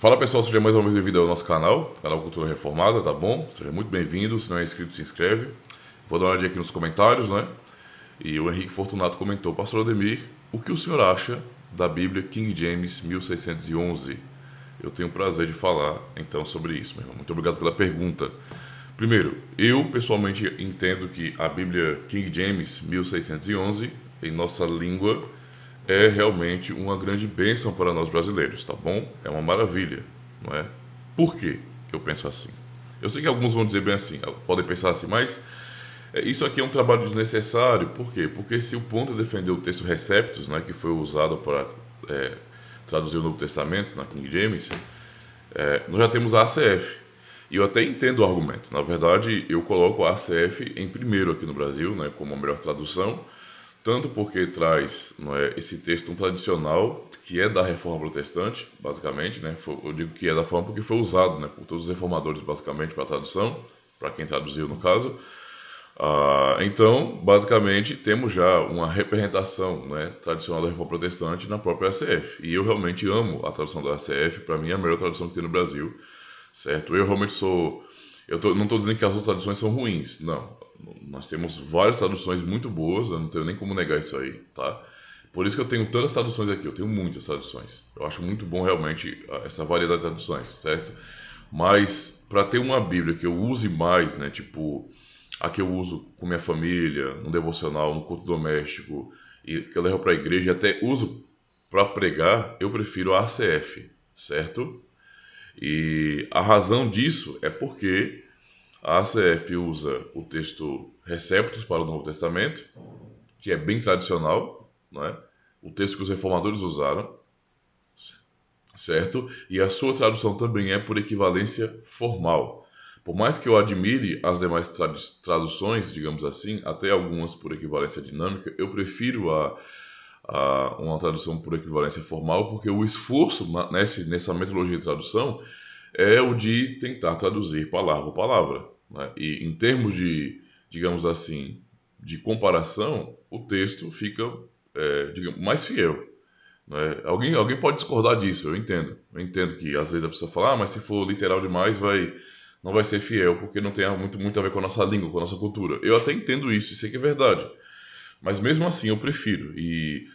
Fala pessoal, seja mais uma vez bem-vindo ao nosso canal, canal Cultura Reformada, tá bom? Seja muito bem-vindo, se não é inscrito, se inscreve. Vou dar uma olhadinha aqui nos comentários, né? E o Henrique Fortunato comentou, Pastor Ademir, o que o senhor acha da Bíblia King James 1611? Eu tenho o prazer de falar, então, sobre isso, meu irmão. Muito obrigado pela pergunta. Primeiro, eu pessoalmente entendo que a Bíblia King James 1611, em nossa língua, é realmente uma grande bênção para nós brasileiros, tá bom? É uma maravilha, não é? Por que eu penso assim? Eu sei que alguns vão dizer bem assim, podem pensar assim, mas é, isso aqui é um trabalho desnecessário, por quê? Porque se o ponto é defender o texto Receptus, né, que foi usado para é, traduzir o Novo Testamento na King James, é, nós já temos a ACF. E eu até entendo o argumento. Na verdade, eu coloco a ACF em primeiro aqui no Brasil, né, como a melhor tradução, tanto porque traz não é, esse texto tão tradicional, que é da reforma protestante, basicamente, né? eu digo que é da forma porque foi usado né, por todos os reformadores, basicamente, para tradução, para quem traduziu no caso. Ah, então, basicamente, temos já uma representação né, tradicional da reforma protestante na própria ACF. E eu realmente amo a tradução da ACF, para mim é a melhor tradução que tem no Brasil, certo? Eu realmente sou eu tô, não estou dizendo que as outras traduções são ruins, não. Nós temos várias traduções muito boas, eu não tenho nem como negar isso aí, tá? Por isso que eu tenho tantas traduções aqui, eu tenho muitas traduções. Eu acho muito bom realmente ah, essa variedade de traduções, certo? Mas para ter uma Bíblia que eu use mais, né, tipo a que eu uso com minha família, no devocional, no culto doméstico, e que eu levo para a igreja e até uso para pregar, eu prefiro a ACF, certo? E a razão disso é porque a ACF usa o texto Receptus para o Novo Testamento, que é bem tradicional, é? o texto que os reformadores usaram, certo? E a sua tradução também é por equivalência formal. Por mais que eu admire as demais traduções, digamos assim, até algumas por equivalência dinâmica, eu prefiro a a, uma tradução por equivalência formal, porque o esforço nessa metodologia de tradução é o de tentar traduzir palavra por palavra. Né? E em termos de, digamos assim, de comparação, o texto fica é, digamos, mais fiel. Né? Alguém, alguém pode discordar disso, eu entendo. Eu entendo que às vezes a pessoa fala, ah, mas se for literal demais, vai não vai ser fiel, porque não tem muito, muito a ver com a nossa língua, com a nossa cultura. Eu até entendo isso, isso é que é verdade. Mas mesmo assim, eu prefiro. E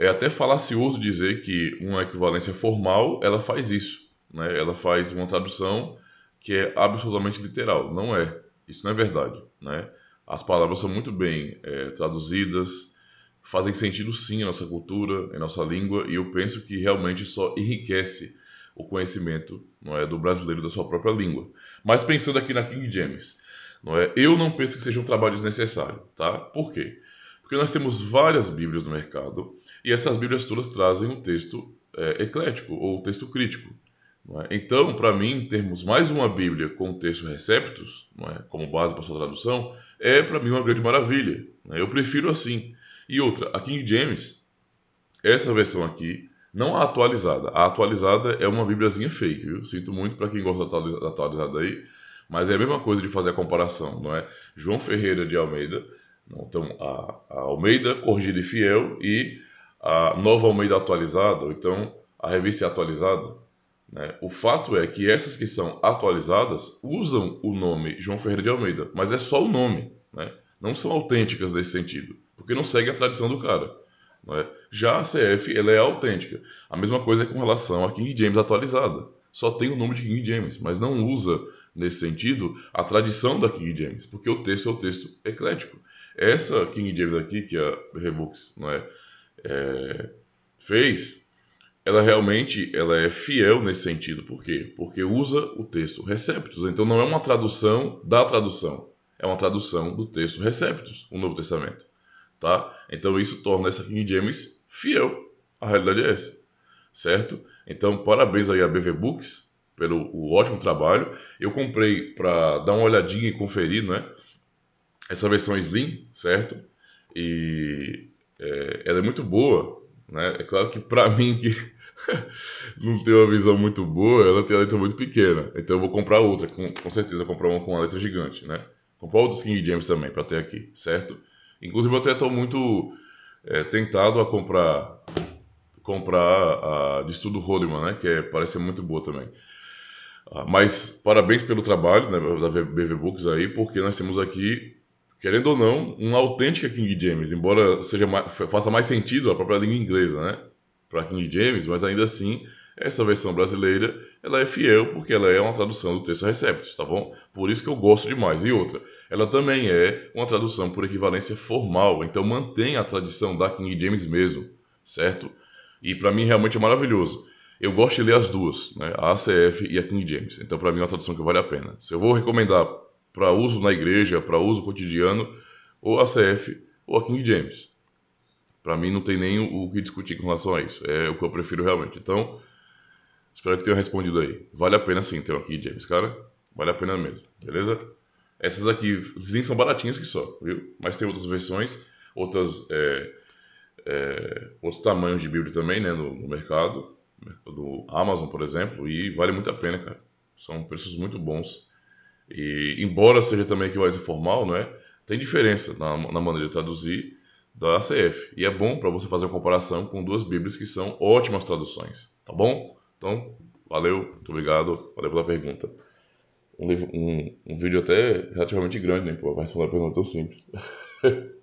é até falacioso dizer que uma equivalência formal ela faz isso, né? Ela faz uma tradução que é absolutamente literal. Não é. Isso não é verdade, né? As palavras são muito bem é, traduzidas, fazem sentido sim em nossa cultura, em nossa língua, e eu penso que realmente só enriquece o conhecimento não é do brasileiro da sua própria língua. Mas pensando aqui na King James, não é, eu não penso que seja um trabalho desnecessário, tá? Por quê? Porque nós temos várias Bíblias no mercado e essas Bíblias todas trazem um texto é, eclético ou um texto crítico. É? Então, para mim, termos mais uma Bíblia com o texto Receptus, é? como base para sua tradução, é para mim uma grande maravilha. Né? Eu prefiro assim. E outra, a King James, essa versão aqui, não a atualizada. A atualizada é uma bíbliazinha fake, viu? Sinto muito para quem gosta da atualizada aí, mas é a mesma coisa de fazer a comparação, não é? João Ferreira de Almeida, então a, a Almeida corrigida e fiel e a Nova Almeida atualizada, ou então a revista atualizada. Né? O fato é que essas que são atualizadas usam o nome João Ferreira de Almeida, mas é só o nome, né? não são autênticas nesse sentido, porque não segue a tradição do cara. é? Já a CF ela é autêntica. A mesma coisa é com relação a King James atualizada. Só tem o nome de King James, mas não usa, nesse sentido, a tradição da King James, porque o texto é o texto eclético. Essa King James aqui, que é a Revux, não é? é, fez, ela realmente ela é fiel nesse sentido. Por quê? Porque usa o texto Receptus. Então não é uma tradução da tradução, é uma tradução do texto Receptus, o Novo Testamento. Tá? Então isso torna essa King James fiel. A realidade é essa, certo? Então parabéns aí a BV Books pelo o ótimo trabalho. Eu comprei para dar uma olhadinha e conferir, né? Essa versão Slim, certo? E é, ela é muito boa, né? É claro que para mim que não tem uma visão muito boa, ela tem a letra muito pequena. Então eu vou comprar outra, com, com certeza comprar uma com uma letra gigante, né? Comprar outros King James também para ter aqui, certo? Inclusive eu até estou muito é, tentado a comprar comprar a de estudo Rodman, né? Que é, parece ser muito boa também. Ah, mas parabéns pelo trabalho né, da BV Books aí, porque nós temos aqui querendo ou não, uma autêntica King James, embora seja mais, faça mais sentido a própria língua inglesa, né? Para King James, mas ainda assim, essa versão brasileira, ela é fiel porque ela é uma tradução do texto Receptus, tá bom? Por isso que eu gosto demais. E outra, ela também é uma tradução por equivalência formal, então mantém a tradição da King James mesmo, certo? E para mim realmente é maravilhoso. Eu gosto de ler as duas, né? A ACF e a King James. Então para mim é uma tradução que vale a pena. Se eu vou recomendar para uso na igreja, para uso cotidiano, ou a CF ou a King James. Para mim não tem nem o, o que discutir com relação a isso. É o que eu prefiro realmente. Então, espero que tenha respondido aí. Vale a pena sim ter uma King James, cara. Vale a pena mesmo, beleza? Essas aqui, sim, são baratinhas que só, viu? Mas tem outras versões, outras, é, é, outros tamanhos de Bíblia também, né? No, no mercado, do Amazon, por exemplo, e vale muito a pena, cara. São preços muito bons e embora seja também mais informal não é? Tem diferença na, na maneira de traduzir da ACF. E é bom para você fazer uma comparação com duas Bíblias que são ótimas traduções, tá bom? Então, valeu, muito obrigado, valeu pela pergunta. Um, livro, um, um vídeo até relativamente grande, né? Vai responder a pergunta tão simples.